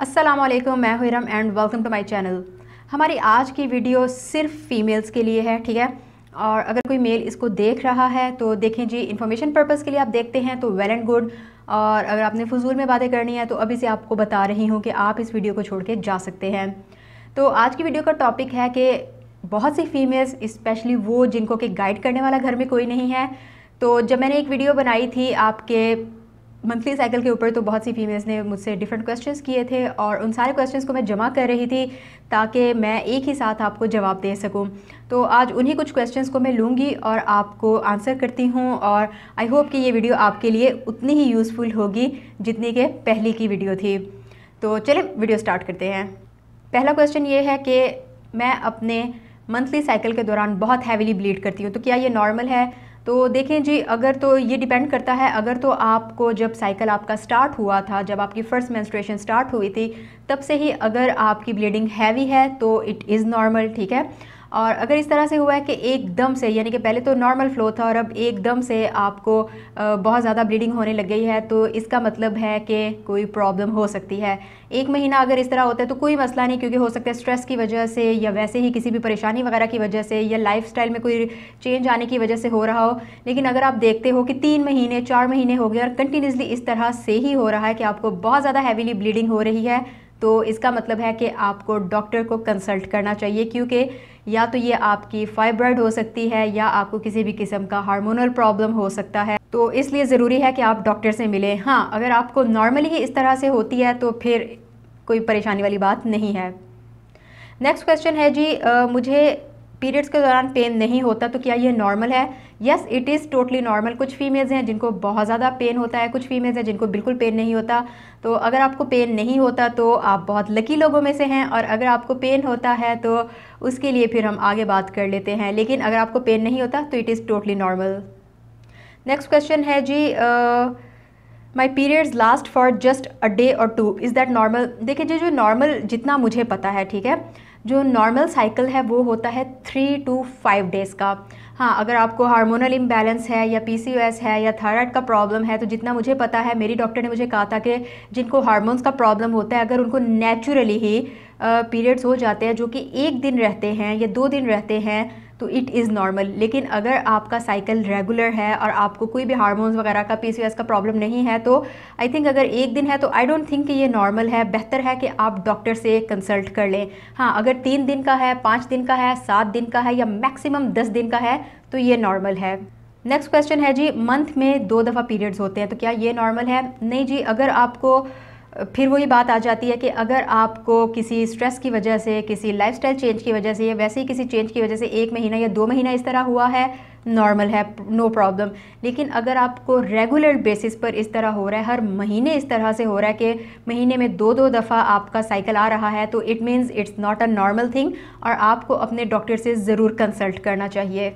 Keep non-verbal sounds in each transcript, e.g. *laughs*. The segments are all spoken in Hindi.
असलम मैं हूँ Iram and welcome to my channel हमारी आज की वीडियो सिर्फ फ़ीमेल्स के लिए है ठीक है और अगर कोई मेल इसको देख रहा है तो देखें जी इन्फॉर्मेशन पर्पज़ के लिए आप देखते हैं तो वेल एंड गुड और अगर आपने फजूल में बातें करनी है तो अभी से आपको बता रही हूँ कि आप इस वीडियो को छोड़ के जा सकते हैं तो आज की वीडियो का टॉपिक है कि बहुत सी फीमेल्स इस्पेशली वो जिनको कि गाइड करने वाला घर में कोई नहीं है तो जब मैंने एक वीडियो बनाई थी आपके मंथली साइकिल के ऊपर तो बहुत सी फीमेल्स ने मुझसे डिफरेंट क्वेश्चंस किए थे और उन सारे क्वेश्चंस को मैं जमा कर रही थी ताकि मैं एक ही साथ आपको जवाब दे सकूं तो आज उन्हीं कुछ क्वेश्चंस को मैं लूँगी और आपको आंसर करती हूँ और आई होप कि ये वीडियो आपके लिए उतनी ही यूज़फुल होगी जितनी कि पहली की वीडियो थी तो चलिए वीडियो स्टार्ट करते हैं पहला क्वेश्चन ये है कि मैं अपने मंथली साइकिल के दौरान बहुत हैवीली ब्लीड करती हूँ तो क्या ये नॉर्मल है तो देखें जी अगर तो ये डिपेंड करता है अगर तो आपको जब साइकिल आपका स्टार्ट हुआ था जब आपकी फ़र्स्ट मेंस्ट्रुएशन स्टार्ट हुई थी तब से ही अगर आपकी ब्लीडिंग हैवी है तो इट इज़ नॉर्मल ठीक है और अगर इस तरह से हुआ है कि एकदम से यानी कि पहले तो नॉर्मल फ्लो था और अब एकदम से आपको बहुत ज़्यादा ब्लीडिंग होने लग गई है तो इसका मतलब है कि कोई प्रॉब्लम हो सकती है एक महीना अगर इस तरह होता है तो कोई मसला नहीं क्योंकि हो सकता है स्ट्रेस की वजह से या वैसे ही किसी भी परेशानी वगैरह की वजह से या लाइफ में कोई चेंज आने की वजह से हो रहा हो लेकिन अगर आप देखते हो कि तीन महीने चार महीने हो गए और कंटिन्यूसली इस तरह से ही हो रहा है कि आपको बहुत ज़्यादा हैवीली ब्लीडिंग हो रही है तो इसका मतलब है कि आपको डॉक्टर को कंसल्ट करना चाहिए क्योंकि या तो ये आपकी फाइब्रॉइड हो सकती है या आपको किसी भी किस्म का हार्मोनल प्रॉब्लम हो सकता है तो इसलिए ज़रूरी है कि आप डॉक्टर से मिलें हाँ अगर आपको नॉर्मली ही इस तरह से होती है तो फिर कोई परेशानी वाली बात नहीं है नेक्स्ट क्वेश्चन है जी आ, मुझे पीरियड्स के दौरान पेन नहीं होता तो क्या यह नॉर्मल है yes it is totally normal कुछ फीमेल्स हैं जिनको बहुत ज़्यादा पेन होता है कुछ फीमेल्स हैं जिनको बिल्कुल पेन नहीं होता तो अगर आपको पेन नहीं होता तो आप बहुत लकी लोगों में से हैं और अगर आपको पेन होता है तो उसके लिए फिर हम आगे बात कर लेते हैं लेकिन अगर आपको पेन नहीं होता तो it is totally normal next question है जी my periods last for just a day और टू इज़ दैट नॉर्मल देखिए जी जो नॉर्मल जितना मुझे पता है ठीक है जो नॉर्मल साइकिल है वो होता है थ्री टू फाइव डेज़ का हाँ अगर आपको हार्मोनल इम्बैलेंस है या पीसीओएस है या थायराइड का प्रॉब्लम है तो जितना मुझे पता है मेरी डॉक्टर ने मुझे कहा था कि जिनको हार्मोन्स का प्रॉब्लम होता है अगर उनको नेचुरली ही पीरियड्स हो जाते हैं जो कि एक दिन रहते हैं या दो दिन रहते हैं तो इट इज़ नॉर्मल लेकिन अगर आपका साइकिल रेगुलर है और आपको कोई भी हार्मोन्स वगैरह का पी का प्रॉब्लम नहीं है तो आई थिंक अगर एक दिन है तो आई डोंट थिंक कि ये नॉर्मल है बेहतर है कि आप डॉक्टर से कंसल्ट कर लें हाँ अगर तीन दिन का है पाँच दिन का है सात दिन का है या मैक्सिमम दस दिन का है तो ये नॉर्मल है नेक्स्ट क्वेश्चन है जी मंथ में दो दफ़ा पीरियड्स होते हैं तो क्या ये नॉर्मल है नहीं जी अगर आपको फिर वही बात आ जाती है कि अगर आपको किसी स्ट्रेस की वजह से किसी लाइफस्टाइल चेंज की वजह से या वैसे ही किसी चेंज की वजह से एक महीना या दो महीना इस तरह हुआ है नॉर्मल है नो प्रॉब्लम लेकिन अगर आपको रेगुलर बेसिस पर इस तरह हो रहा है हर महीने इस तरह से हो रहा है कि महीने में दो दो दफ़ा आपका साइकिल आ रहा है तो it means it's not a normal thing और आपको अपने डॉक्टर से ज़रूर कंसल्ट करना चाहिए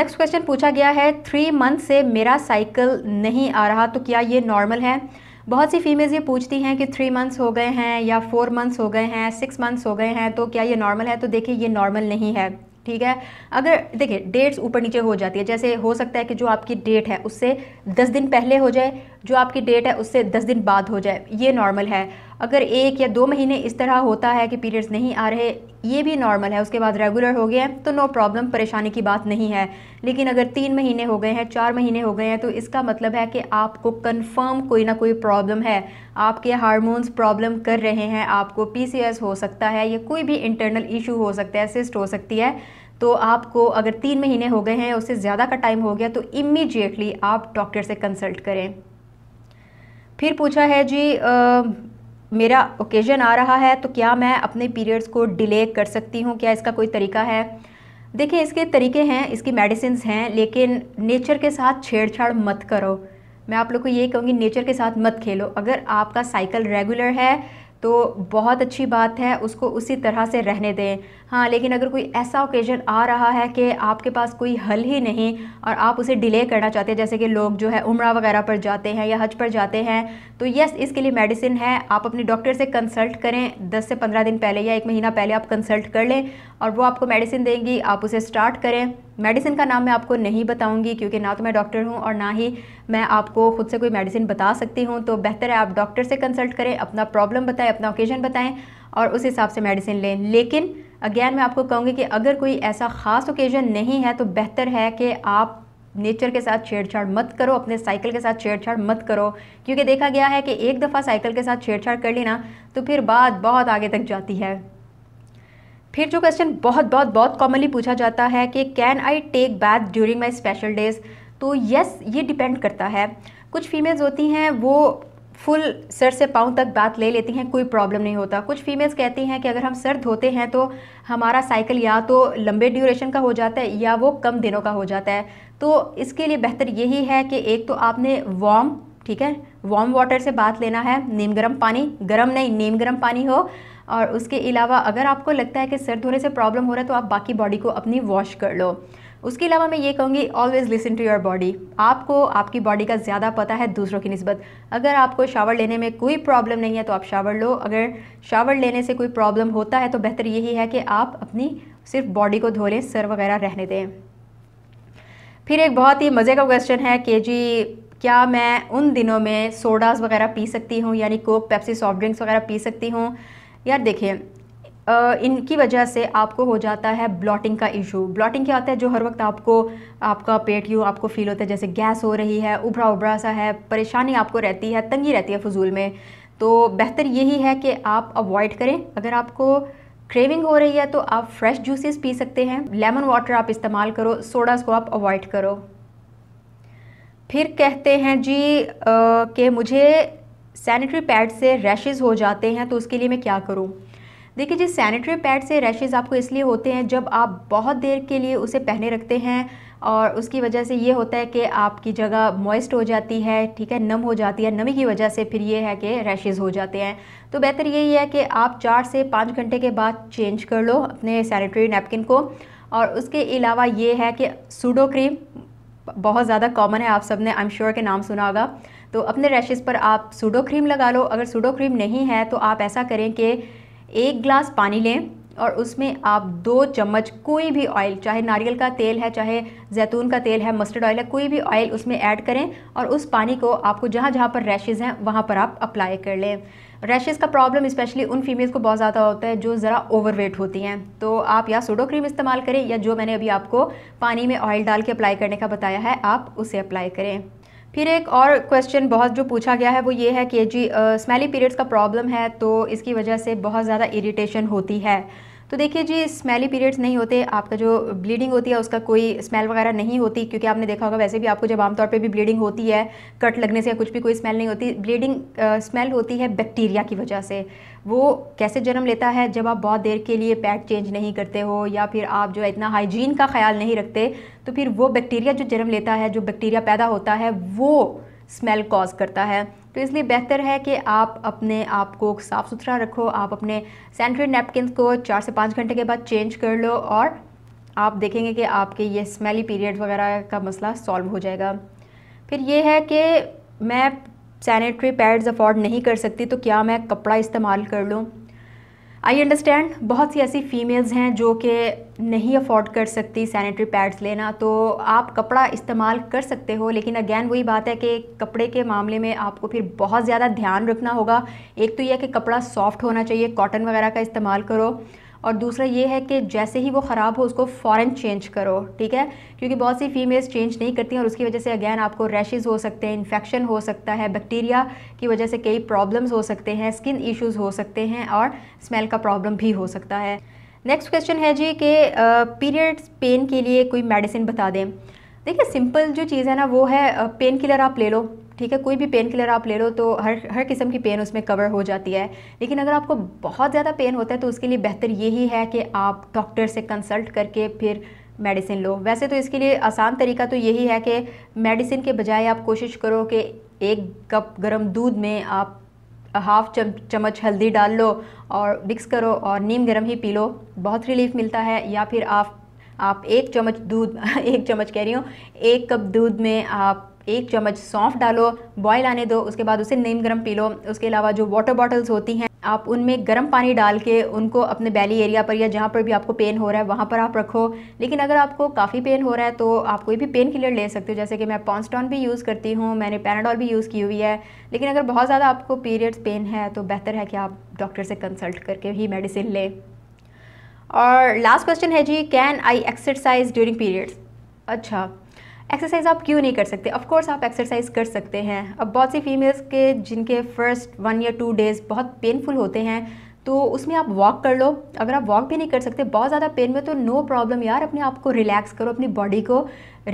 नेक्स्ट क्वेश्चन पूछा गया है थ्री मंथ से मेरा साइकिल नहीं आ रहा तो क्या ये नॉर्मल है बहुत सी फीमेल्स ये पूछती हैं कि थ्री मंथ्स हो गए हैं या फोर मंथ्स हो गए हैं सिक्स मंथ्स हो गए हैं तो क्या ये नॉर्मल है तो देखिए ये नॉर्मल नहीं है ठीक है अगर देखिए डेट्स ऊपर नीचे हो जाती है जैसे हो सकता है कि जो आपकी डेट है उससे दस दिन पहले हो जाए जो आपकी डेट है उससे दस दिन बाद हो जाए ये नॉर्मल है अगर एक या दो महीने इस तरह होता है कि पीरियड्स नहीं आ रहे ये भी नॉर्मल है उसके बाद रेगुलर हो गए हैं तो नो प्रॉब्लम परेशानी की बात नहीं है लेकिन अगर तीन महीने हो गए हैं चार महीने हो गए हैं तो इसका मतलब है कि आपको कंफर्म कोई ना कोई प्रॉब्लम है आपके हार्मोन्स प्रॉब्लम कर रहे हैं आपको पी हो सकता है या कोई भी इंटरनल इशू हो सकता है सिस्ट हो सकती है तो आपको अगर तीन महीने हो गए हैं उससे ज़्यादा का टाइम हो गया तो इमीजिएटली आप डॉक्टर से कंसल्ट करें फिर पूछा है जी आ, मेरा ओकेजन आ रहा है तो क्या मैं अपने पीरियड्स को डिले कर सकती हूँ क्या इसका कोई तरीका है देखिए इसके तरीके हैं इसकी मेडिसिन हैं लेकिन नेचर के साथ छेड़छाड़ मत करो मैं आप लोग को ये कहूँगी नेचर के साथ मत खेलो अगर आपका साइकिल रेगुलर है तो बहुत अच्छी बात है उसको उसी तरह से रहने दें हाँ लेकिन अगर कोई ऐसा ओकेज़न आ रहा है कि आपके पास कोई हल ही नहीं और आप उसे डिले करना चाहते हैं जैसे कि लोग जो है उम्र वगैरह पर जाते हैं या हज पर जाते हैं तो यस इसके लिए मेडिसिन है आप अपने डॉक्टर से कंसल्ट करें दस से पंद्रह दिन पहले या एक महीना पहले आप कंसल्ट कर लें और वो आपको मेडिसिन देंगी आप उसे स्टार्ट करें मेडिसिन का नाम मैं आपको नहीं बताऊंगी क्योंकि ना तो मैं डॉक्टर हूं और ना ही मैं आपको ख़ुद से कोई मेडिसिन बता सकती हूं तो बेहतर है आप डॉक्टर से कंसल्ट करें अपना प्रॉब्लम बताएं अपना ओकेजन बताएं और उस हिसाब से मेडिसिन लें लेकिन अगेन मैं आपको कहूँगी कि अगर कोई ऐसा ख़ास ओकेजन नहीं है तो बेहतर है कि आप नेचर के साथ छेड़छाड़ मत करो अपने साइकिल के साथ छेड़छाड़ मत करो क्योंकि देखा गया है कि एक दफ़ा साइकिल के साथ छेड़छाड़ कर लेना तो फिर बात बहुत आगे तक जाती है फिर जो क्वेश्चन बहुत बहुत बहुत कॉमनली पूछा जाता है कि can I take bath during my special days तो यस ये डिपेंड करता है कुछ फीमेल्स होती हैं वो फुल सर से पाँव तक बात ले लेती हैं कोई प्रॉब्लम नहीं होता कुछ फीमेल्स कहती हैं कि अगर हम सर धोते हैं तो हमारा साइकिल या तो लंबे ड्यूरेशन का हो जाता है या वो कम दिनों का हो जाता है तो इसके लिए बेहतर यही है कि एक तो आपने वार्म ठीक है वार्म वाटर से बात लेना है नीम गर्म पानी गर्म नहीं नीम गर्म पानी हो और उसके अलावा अगर आपको लगता है कि सर धोने से प्रॉब्लम हो रहा है तो आप बाकी बॉडी को अपनी वॉश कर लो उसके अलावा मैं ये कहूँगी always listen to your body आपको आपकी बॉडी का ज़्यादा पता है दूसरों की नस्बत अगर आपको शावर लेने में कोई प्रॉब्लम नहीं है तो आप शावर लो अगर शावर लेने से कोई प्रॉब्लम होता है तो बेहतर यही है कि आप अपनी सिर्फ बॉडी को धो लें सर वगैरह रहने दें फिर एक बहुत ही मज़े का क्वेश्चन है कि जी क्या मैं उन दिनों में सोडाज वगैरह पी सकती हूँ यानी कोक पेप्सी सॉफ्ट ड्रिंक्स वगैरह पी सकती हूँ यार देखिए इनकी वजह से आपको हो जाता है ब्लॉटिंग का इशू ब्लॉटिंग क्या होता है जो हर वक्त आपको आपका पेट यूँ आपको फील होता है जैसे गैस हो रही है उभरा उभरा सा है परेशानी आपको रहती है तंगी रहती है फजूल में तो बेहतर यही है कि आप अवॉइड करें अगर आपको क्रेविंग हो रही है तो आप फ्रेश जूसेस पी सकते हैं लेमन वाटर आप इस्तेमाल करो सोडास को आप अवॉइड करो फिर कहते हैं जी कि मुझे सैनिटरी पैड से रैशेज़ हो जाते हैं तो उसके लिए मैं क्या करूँ देखिए जी सैनिटरी पैड से रैशेज़ आपको इसलिए होते हैं जब आप बहुत देर के लिए उसे पहने रखते हैं और उसकी वजह से ये होता है कि आपकी जगह मॉइस्ट हो जाती है ठीक है नम हो जाती है नमी की वजह से फिर ये है कि रैशेज़ हो जाते हैं तो बेहतर यही है कि आप चार से पाँच घंटे के बाद चेंज कर लो अपने सैनिटरी नैपकिन को और उसके अलावा ये है कि सूडो क्रीम बहुत ज़्यादा कॉमन है आप सब ने आई एम श्योर के नाम सुना होगा तो अपने रैशेज़ पर आप सूडो क्रीम लगा लो अगर सूडो क्रीम नहीं है तो आप ऐसा करें कि एक ग्लास पानी लें और उसमें आप दो चम्मच कोई भी ऑयल चाहे नारियल का तेल है चाहे जैतून का तेल है मस्टर्ड ऑयल है कोई भी ऑयल उसमें ऐड करें और उस पानी को आपको जहाँ जहाँ पर रैशेज़ हैं वहाँ पर आप अप्लाई कर लें रैशेज़ का प्रॉब्लम स्पेशली उन फीमेल्स को बहुत ज़्यादा होता है जो ज़रा ओवरवेट होती हैं तो आप या सोडो क्रीम इस्तेमाल करें या जो मैंने अभी आपको पानी में ऑयल डाल के अप्लाई करने का बताया है आप उसे अप्लाई करें फिर एक और क्वेश्चन बहुत जो पूछा गया है वो ये है कि जी स्मेली पीरियड्स का प्रॉब्लम है तो इसकी वजह से बहुत ज़्यादा इरीटेशन होती है तो देखिए जी स्मेली पीरियड्स नहीं होते आपका जो ब्लीडिंग होती है उसका कोई स्मेल वगैरह नहीं होती क्योंकि आपने देखा होगा वैसे भी आपको जब आमतौर पर भी ब्लीडिंग होती है कट लगने से या कुछ भी कोई स्मेल नहीं होती ब्लीडिंग स्मेल होती है बैक्टीरिया की वजह से वो कैसे जन्म लेता है जब आप बहुत देर के लिए पैड चेंज नहीं करते हो या फिर आप जो है इतना हाइजीन का ख्याल नहीं रखते तो फिर वो बैक्टीरिया जो जन्म लेता है जो बैक्टीरिया पैदा होता है वो स्मेल कॉज करता है तो इसलिए बेहतर है कि आप अपने आप को साफ़ सुथरा रखो आप अपने सैनिटरी नेपकिन को चार से पाँच घंटे के बाद चेंज कर लो और आप देखेंगे कि आपके ये स्मेली पीरियड वगैरह का मसला सॉल्व हो जाएगा फिर ये है कि मैं सैनिटरी पैड्स अफोर्ड नहीं कर सकती तो क्या मैं कपड़ा इस्तेमाल कर लूँ आई अंडरस्टैंड बहुत सी ऐसी फ़ीमेल्स हैं जो कि नहीं अफोर्ड कर सकती सैनिटरी पैड्स लेना तो आप कपड़ा इस्तेमाल कर सकते हो लेकिन अगेन वही बात है कि कपड़े के मामले में आपको फिर बहुत ज़्यादा ध्यान रखना होगा एक तो यह कि कपड़ा सॉफ्ट होना चाहिए कॉटन वगैरह का इस्तेमाल करो और दूसरा ये है कि जैसे ही वो ख़राब हो उसको फ़ौरन चेंज करो ठीक है क्योंकि बहुत सी फीमेल्स चेंज नहीं करती हैं और उसकी वजह से अगैन आपको रैशेज़ हो सकते हैं इन्फेक्शन हो सकता है बैक्टीरिया की वजह से कई प्रॉब्लम्स हो सकते हैं स्किन इश्यूज़ हो सकते हैं और स्मेल का प्रॉब्लम भी हो सकता है नेक्स्ट क्वेश्चन है जी कि पीरियड्स पेन के लिए कोई मेडिसिन बता दें देखिए सिंपल जो चीज़ है ना वो है पेन किलर आप ले लो ठीक है कोई भी पेन किलर आप ले लो तो हर हर किस्म की पेन उसमें कवर हो जाती है लेकिन अगर आपको बहुत ज़्यादा पेन होता है तो उसके लिए बेहतर यही है कि आप डॉक्टर से कंसल्ट करके फिर मेडिसिन लो वैसे तो इसके लिए आसान तरीका तो यही है कि मेडिसिन के बजाय आप कोशिश करो कि एक कप गर्म दूध में आप हाफ़ चम, चम्मच हल्दी डाल लो और मिक्स करो और नीम गर्म ही पी लो बहुत रिलीफ मिलता है या फिर आप आप एक चम्मच दूध *laughs* एक चम्मच कह रही हूँ एक कप दूध में आप एक चम्मच सौंफ डालो बॉयल आने दो उसके बाद उसे नीम गर्म पी लो उसके अलावा जो वाटर बॉटल्स होती हैं आप उनमें गर्म पानी डाल के उनको अपने बैली एरिया पर या जहाँ पर भी आपको पेन हो रहा है वहाँ पर आप रखो लेकिन अगर आपको काफ़ी पेन हो रहा है तो आप कोई भी पेन किलर ले सकते हो जैसे कि मैं पॉन्स्टॉन भी यूज़ करती हूँ मैंने पैराडॉल भी यूज़ की हुई है लेकिन अगर बहुत ज़्यादा आपको पीरियड्स पेन है तो बेहतर है कि आप डॉक्टर से कंसल्ट करके ही मेडिसिन लें और लास्ट क्वेश्चन है जी can I exercise during periods अच्छा एक्सरसाइज आप क्यों नहीं कर सकते ऑफ कोर्स आप एक्सरसाइज कर सकते हैं अब बहुत सी फीमेल्स के जिनके फर्स्ट वन या टू डेज़ बहुत पेनफुल होते हैं तो उसमें आप वॉक कर लो अगर आप वॉक भी नहीं कर सकते बहुत ज़्यादा पेन में तो नो प्रॉब्लम यार अपने आप को रिलैक्स करो अपनी बॉडी को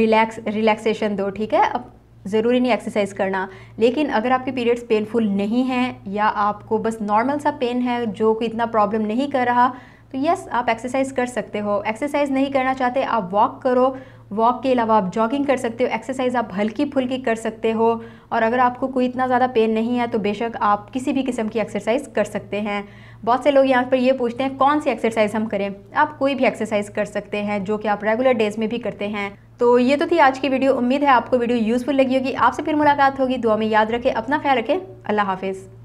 रिलैक्स रिलैक्सेशन दो ठीक है अब ज़रूरी नहीं एक्सरसाइज करना लेकिन अगर आपके पीरियड्स पेनफुल नहीं हैं या आपको बस नॉर्मल सा पेन है जो कि इतना प्रॉब्लम नहीं कर रहा तो यस आप एक्सरसाइज कर सकते हो एक्सरसाइज नहीं करना चाहते आप वॉक करो वॉक के अलावा आप जॉगिंग कर सकते हो एक्सरसाइज आप हल्की फुल्की कर सकते हो और अगर आपको कोई इतना ज़्यादा पेन नहीं है तो बेशक आप किसी भी किस्म की एक्सरसाइज कर सकते हैं बहुत से लोग यहाँ पर ये पूछते हैं कौन सी एक्सरसाइज हम करें आप कोई भी एक्सरसाइज कर सकते हैं जो कि आप रेगुलर डेज में भी करते हैं तो ये तो थी आज की वीडियो उम्मीद है आपको वीडियो यूज़फुल लगी होगी आपसे फिर मुलाकात होगी दुआ में याद रखें अपना ख्याल रखें अल्लाह हाफिज़